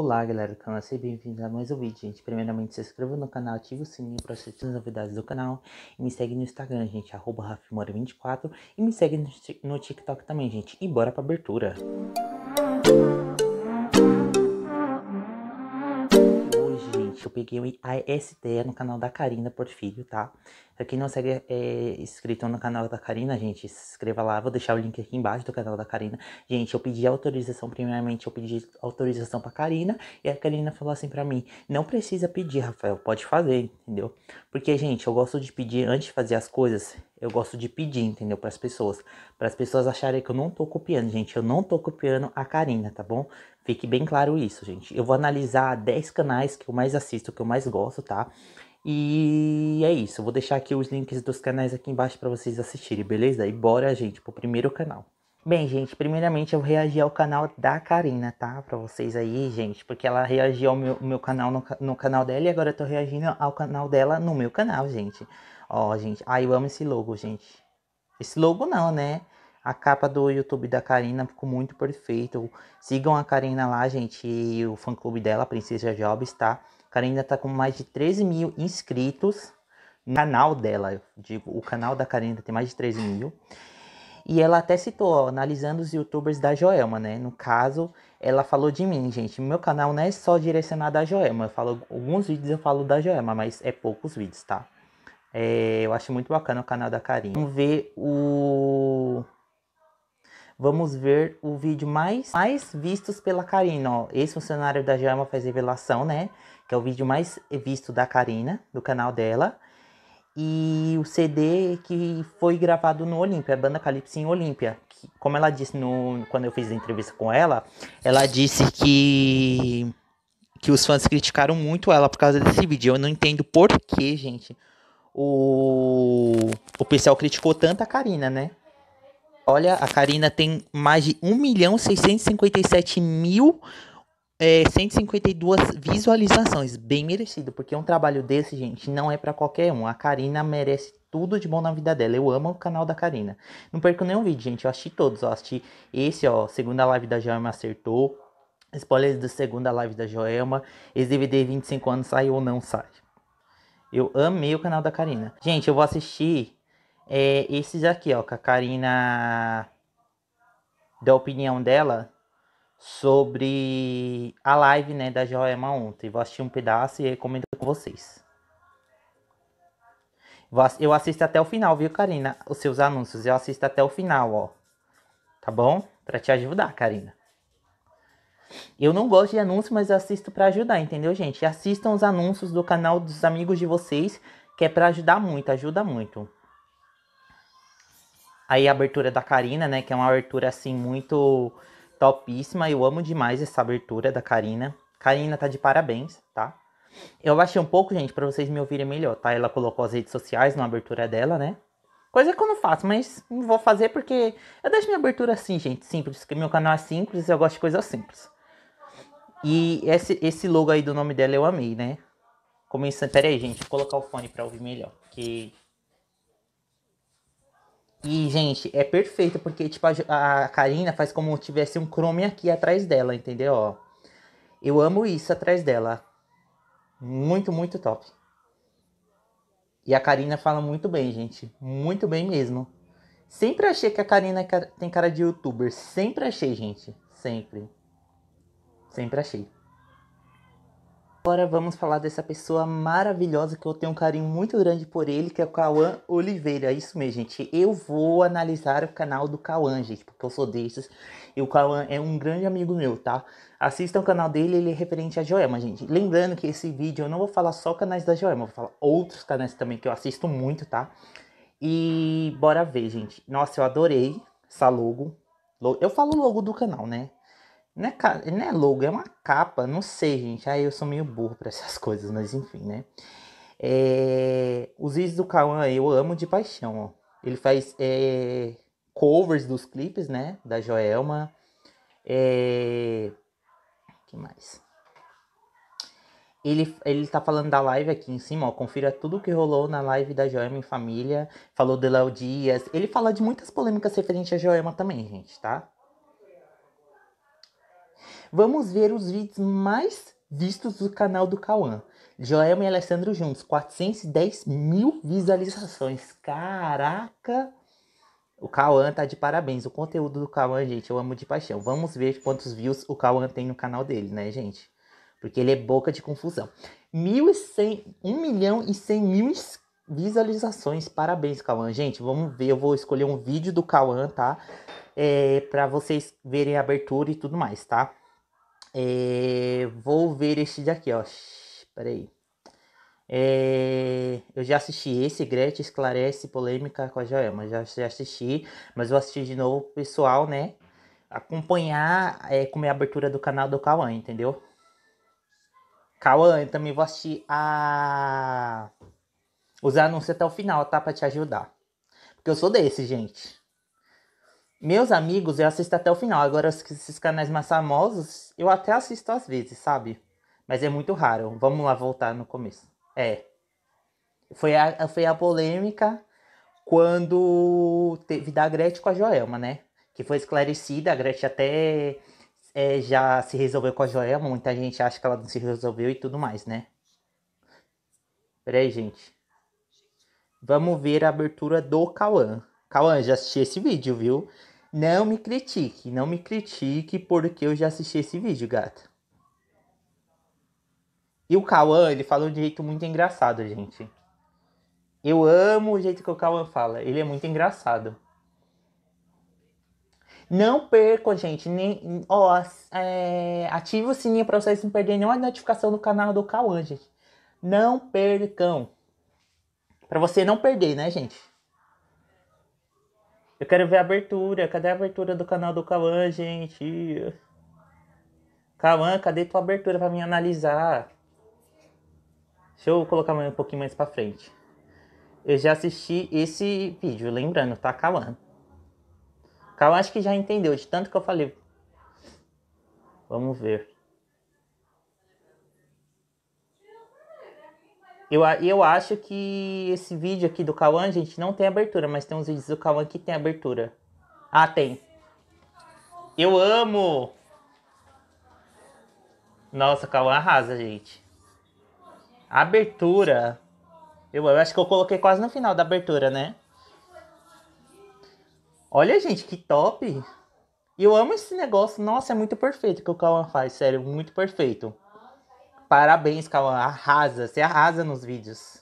Olá galera do canal, sejam bem-vindos a mais um vídeo, gente. Primeiramente, se inscreva no canal, ative o sininho para assistir as novidades do canal e me segue no Instagram, gente, arroba rafimora24 e me segue no, no TikTok também, gente. E bora pra abertura! Música gente, eu peguei o IST é no canal da Karina Porfírio, tá? Pra quem não segue é, inscrito no canal da Karina, gente, se inscreva lá. Vou deixar o link aqui embaixo do canal da Karina. Gente, eu pedi autorização, primeiramente eu pedi autorização pra Karina. E a Karina falou assim pra mim, não precisa pedir, Rafael, pode fazer, entendeu? Porque, gente, eu gosto de pedir antes de fazer as coisas eu gosto de pedir, entendeu? Para as pessoas. Para as pessoas acharem que eu não tô copiando, gente. Eu não tô copiando a Karina, tá bom? Fique bem claro isso, gente. Eu vou analisar 10 canais que eu mais assisto, que eu mais gosto, tá? E é isso. Eu vou deixar aqui os links dos canais aqui embaixo para vocês assistirem, beleza? E bora, gente, pro primeiro canal. Bem, gente, primeiramente eu reagi ao canal da Karina, tá? Pra vocês aí, gente, porque ela reagiu ao meu, meu canal no, no canal dela e agora eu tô reagindo ao canal dela no meu canal, gente. Ó, gente, aí ah, eu amo esse logo, gente. Esse logo não, né? A capa do YouTube da Karina ficou muito perfeito. Sigam a Karina lá, gente, e o fã clube dela, Princesa Jobs, tá? A Karina tá com mais de 13 mil inscritos no canal dela. Eu digo, o canal da Karina tem mais de 13 mil. E ela até citou, ó, analisando os youtubers da Joelma, né? No caso, ela falou de mim, gente. Meu canal não é só direcionado à Joelma. Eu falo, alguns vídeos eu falo da Joelma, mas é poucos vídeos, tá? É, eu acho muito bacana o canal da Karine. Vamos ver o... Vamos ver o vídeo mais, mais vistos pela Karina, ó. Esse funcionário da Jama faz revelação, né? Que é o vídeo mais visto da Karina, do canal dela. E o CD que foi gravado no Olímpia, a banda Calypso em Olímpia. como ela disse no, quando eu fiz a entrevista com ela, ela disse que, que os fãs criticaram muito ela por causa desse vídeo. Eu não entendo por quê, gente o, o pessoal criticou tanto a Karina, né? Olha, a Karina tem mais de 1.657.152 milhão mil visualizações, bem merecido, porque um trabalho desse, gente, não é para qualquer um. A Karina merece tudo de bom na vida dela. Eu amo o canal da Karina. Não perco nenhum vídeo, gente. Eu assisti todos, eu Assisti esse, ó, segunda live da Joelma acertou. Spoilers da segunda live da Joelma. Esse DVD 25 anos sai ou não sai. Eu amei o canal da Karina. Gente, eu vou assistir é, esses aqui, ó, que a Karina da opinião dela sobre a live, né, da Joema ontem. Vou assistir um pedaço e recomendo com vocês. Eu assisto até o final, viu, Karina? Os seus anúncios, eu assisto até o final, ó. Tá bom? Pra te ajudar, Karina. Eu não gosto de anúncios, mas assisto para ajudar, entendeu, gente? Assistam os anúncios do canal dos amigos de vocês, que é para ajudar muito, ajuda muito. Aí a abertura é da Karina, né, que é uma abertura assim muito topíssima, eu amo demais essa abertura da Karina. Karina tá de parabéns, tá? Eu baixei um pouco, gente, para vocês me ouvirem melhor, tá? Ela colocou as redes sociais na abertura dela, né? Coisa que eu não faço, mas vou fazer porque eu deixo minha abertura assim, gente, simples, porque meu canal é simples, eu gosto de coisas simples. E esse, esse logo aí do nome dela eu amei, né? Começando. Pera aí, gente, vou colocar o fone pra ouvir melhor. Porque. E, gente, é perfeita, porque, tipo, a, a Karina faz como tivesse um Chrome aqui atrás dela, entendeu? Ó. Eu amo isso atrás dela. Muito, muito top. E a Karina fala muito bem, gente. Muito bem mesmo. Sempre achei que a Karina é tem cara de youtuber. Sempre achei, gente. Sempre. Sempre achei. Agora vamos falar dessa pessoa maravilhosa que eu tenho um carinho muito grande por ele, que é o Cauã Oliveira. É isso mesmo, gente. Eu vou analisar o canal do Cauã, gente, porque eu sou desses. E o Cauã é um grande amigo meu, tá? Assistam o canal dele, ele é referente a Joema, gente. Lembrando que esse vídeo eu não vou falar só canais da Joema, vou falar outros canais também que eu assisto muito, tá? E bora ver, gente. Nossa, eu adorei essa logo. Eu falo logo do canal, né? Não é, não é logo, é uma capa, não sei, gente. Aí eu sou meio burro para essas coisas, mas enfim, né? É, os vídeos do Cauã eu amo de paixão, ó. Ele faz é, covers dos clipes, né? Da Joelma. É, que mais? Ele, ele tá falando da live aqui em cima, ó. Confira tudo o que rolou na live da Joelma em família. Falou de Léo Dias. Ele fala de muitas polêmicas referentes a Joelma também, gente, tá? Vamos ver os vídeos mais vistos do canal do Cauã. Joel e Alessandro juntos, 410 mil visualizações. Caraca! O Cauã tá de parabéns. O conteúdo do Cauã, gente, eu amo de paixão. Vamos ver quantos views o Cauã tem no canal dele, né, gente? Porque ele é boca de confusão. 1 milhão e 100 mil visualizações. Parabéns, Cauã. Gente, vamos ver. Eu vou escolher um vídeo do Cauã, tá? É, para vocês verem a abertura e tudo mais, tá? É, vou ver este daqui, ó. Espera aí. É, eu já assisti esse, Gretchen esclarece polêmica com a Joelma. Já, já assisti, mas vou assistir de novo, pessoal, né? Acompanhar é, como é a abertura do canal do Cauã, entendeu? Cauã, eu também vou assistir a... os anúncios até o final, tá? Pra te ajudar. Porque eu sou desse, gente. Meus amigos, eu assisto até o final. Agora, esses canais mais famosos, eu até assisto às vezes, sabe? Mas é muito raro. Vamos lá voltar no começo. É. Foi a, foi a polêmica quando teve da Gretchen com a Joelma, né? Que foi esclarecida. A Gretchen até é, já se resolveu com a Joelma. Muita gente acha que ela não se resolveu e tudo mais, né? Peraí, gente. Vamos ver a abertura do Cauã. Cauã, já assisti esse vídeo, viu? Não me critique, não me critique porque eu já assisti esse vídeo, gata. E o Cauã, ele falou de um jeito muito engraçado, gente. Eu amo o jeito que o Cauã fala, ele é muito engraçado. Não percam, gente, nem, ó, é, ative o sininho para vocês não perderem nenhuma notificação do canal do Cauã, gente. Não percam. Para você não perder, né, gente? Eu quero ver a abertura. Cadê a abertura do canal do Cauã, gente? Cauã, cadê tua abertura pra mim analisar? Deixa eu colocar um pouquinho mais pra frente. Eu já assisti esse vídeo, lembrando, tá, Cauã? Cauã acho que já entendeu de tanto que eu falei. Vamos ver. Eu, eu acho que esse vídeo aqui do Cauã, gente, não tem abertura, mas tem uns vídeos do Cauã que tem abertura. Ah, tem. Eu amo! Nossa, Cauã arrasa, gente. Abertura. Eu, eu acho que eu coloquei quase no final da abertura, né? Olha, gente, que top! eu amo esse negócio. Nossa, é muito perfeito que o Cauã faz, sério, muito perfeito. Parabéns, Cauã. Arrasa. Você arrasa nos vídeos.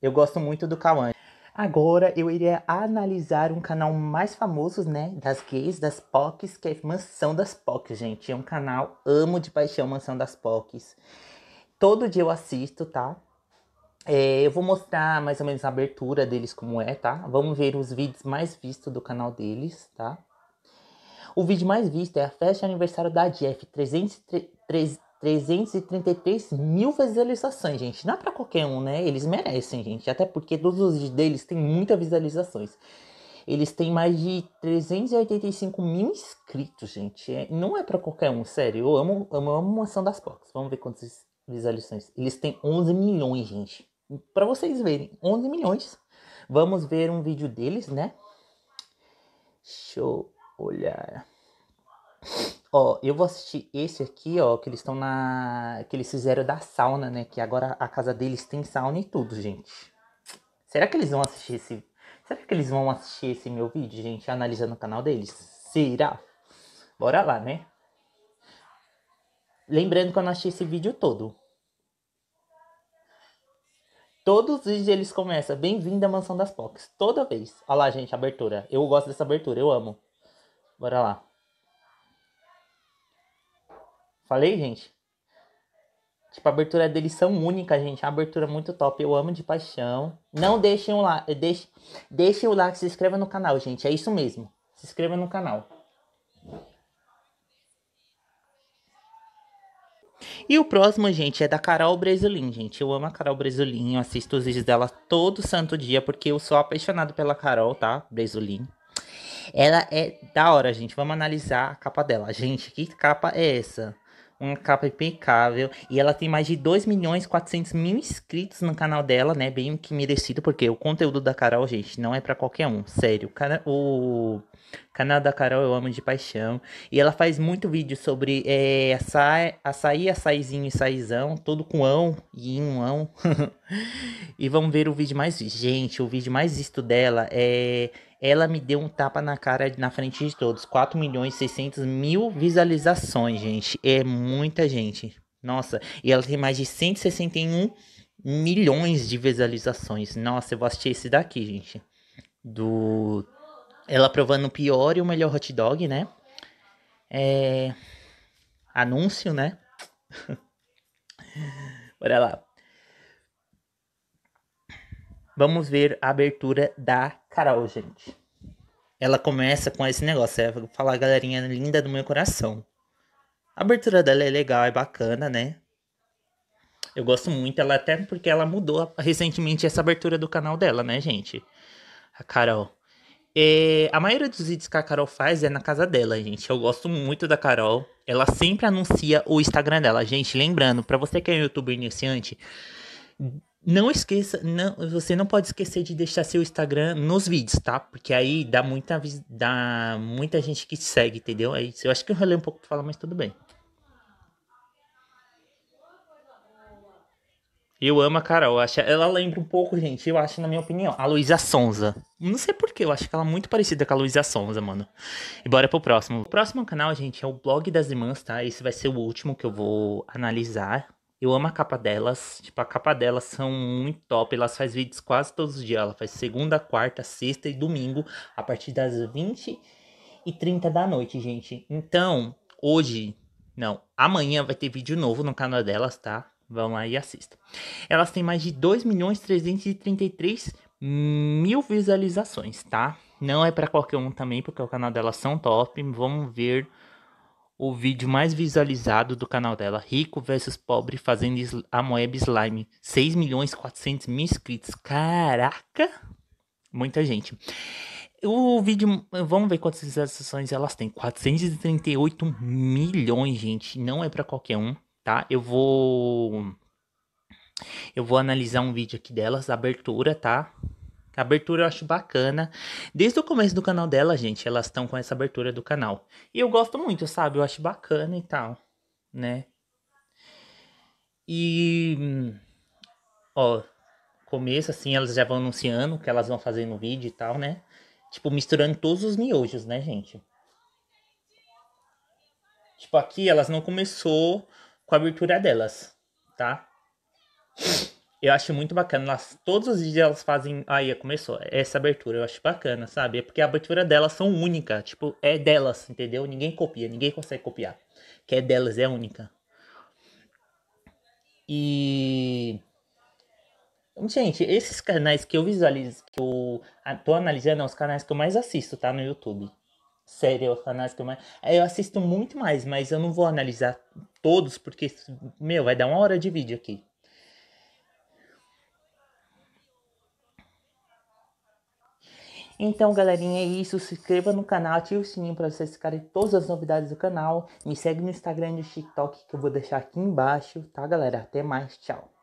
Eu gosto muito do Cauã. Agora eu iria analisar um canal mais famoso, né? Das gays, das POCs, que é Mansão das POCs, gente. É um canal, amo de paixão Mansão das POCs. Todo dia eu assisto, tá? É, eu vou mostrar mais ou menos a abertura deles como é, tá? Vamos ver os vídeos mais vistos do canal deles, tá? O vídeo mais visto é a festa de aniversário da Jeff, 303... 333 mil visualizações, gente. Não é pra qualquer um, né? Eles merecem, gente. Até porque todos os deles têm muitas visualizações. Eles têm mais de 385 mil inscritos, gente. É, não é pra qualquer um, sério. Eu amo, amo, amo ação das Pocas. Vamos ver quantas visualizações. Eles têm 11 milhões, gente. Pra vocês verem, 11 milhões. Vamos ver um vídeo deles, né? Deixa eu olhar. Ó, eu vou assistir esse aqui, ó, que eles estão na. que eles fizeram da sauna, né? Que agora a casa deles tem sauna e tudo, gente. Será que eles vão assistir esse. Será que eles vão assistir esse meu vídeo, gente? Analisando o canal deles? Será? Bora lá, né? Lembrando que eu não achei esse vídeo todo. Todos os dias eles começam, bem-vindo à Mansão das Pocs, toda vez. Olha lá, gente, abertura. Eu gosto dessa abertura, eu amo. Bora lá. Falei, gente? Tipo, a abertura deles são única, gente. É uma abertura muito top. Eu amo de paixão. Não deixem o like. Eh, Deixe, deixem o like. Se inscreva no canal, gente. É isso mesmo. Se inscreva no canal. E o próximo, gente, é da Carol Bresolim, gente. Eu amo a Carol Bresolim. Eu assisto os vídeos dela todo santo dia. Porque eu sou apaixonado pela Carol, tá? Bresolim. Ela é da hora, gente. Vamos analisar a capa dela. Gente, que capa é essa? uma capa impecável. E ela tem mais de 2 milhões 400 mil inscritos no canal dela, né? Bem que merecido, porque o conteúdo da Carol, gente, não é para qualquer um. Sério, o canal da Carol eu amo de paixão. E ela faz muito vídeo sobre é, açaí, açaí, açaizinho e saizão, todo com ão e inão. e vamos ver o vídeo mais... Gente, o vídeo mais visto dela é... Ela me deu um tapa na cara na frente de todos. 4 milhões e 600 mil visualizações, gente. É muita gente. Nossa, e ela tem mais de 161 milhões de visualizações. Nossa, eu vou assistir esse daqui, gente. Do. Ela provando o pior e o melhor hot dog, né? É. Anúncio, né? Bora lá. Vamos ver a abertura da Carol, gente. Ela começa com esse negócio, ela é Falar, galerinha linda do meu coração. A abertura dela é legal, é bacana, né? Eu gosto muito, ela até porque ela mudou recentemente essa abertura do canal dela, né, gente? A Carol. É, a maioria dos vídeos que a Carol faz é na casa dela, gente. Eu gosto muito da Carol. Ela sempre anuncia o Instagram dela. Gente, lembrando, para você que é um youtuber iniciante, não esqueça, não, você não pode esquecer de deixar seu Instagram nos vídeos, tá? Porque aí dá muita, dá muita gente que segue, entendeu? Aí, é eu acho que eu relei um pouco pra falar, mas tudo bem. Eu amo a Carol, acho, ela lembra um pouco, gente, eu acho, na minha opinião, a Luísa Sonza. Não sei porquê, eu acho que ela é muito parecida com a Luísa Sonza, mano. E bora pro próximo. O próximo canal, gente, é o Blog das Irmãs, tá? Esse vai ser o último que eu vou analisar, eu amo a capa delas. Tipo, a capa delas são muito top. Elas faz vídeos quase todos os dias. Ela faz segunda, quarta, sexta e domingo, a partir das 20 e 30 da noite, gente. Então, hoje, não, amanhã vai ter vídeo novo no canal delas, tá? Vão lá e assista. Elas têm mais de 2 milhões 333 mil visualizações, tá? Não é para qualquer um também, porque o canal delas são top. Vamos ver o vídeo mais visualizado do canal dela, Rico versus Pobre, fazendo a Moeb Slime. 6 milhões 400 mil inscritos. Caraca! Muita gente. O vídeo, vamos ver quantas visualizações elas têm. 438 milhões, gente. Não é para qualquer um, tá? Eu vou... Eu vou analisar um vídeo aqui delas, abertura, tá? A abertura eu acho bacana. Desde o começo do canal dela, gente, elas estão com essa abertura do canal. E eu gosto muito, sabe? Eu acho bacana e tal, né? E. Ó, começo assim, elas já vão anunciando o que elas vão fazer no vídeo e tal, né? Tipo, misturando todos os miojos, né, gente? Tipo, aqui elas não começou com a abertura delas, tá? Eu acho muito bacana. Elas, todos os dias elas fazem. Aí, é, começou essa abertura. Eu acho bacana, sabe? É porque a abertura delas são única. Tipo, é delas, entendeu? Ninguém copia, ninguém consegue copiar. Que é delas, é única. E. Gente, esses canais que eu visualizo, que eu tô analisando, são é os canais que eu mais assisto, tá? No YouTube. Sério, é os canais que eu mais. É, eu assisto muito mais, mas eu não vou analisar todos, porque, meu, vai dar uma hora de vídeo aqui. Então, galerinha, é isso. Se inscreva no canal, ative o sininho para vocês ficarem todas as novidades do canal. Me segue no Instagram e no TikTok que eu vou deixar aqui embaixo, tá, galera? Até mais, tchau.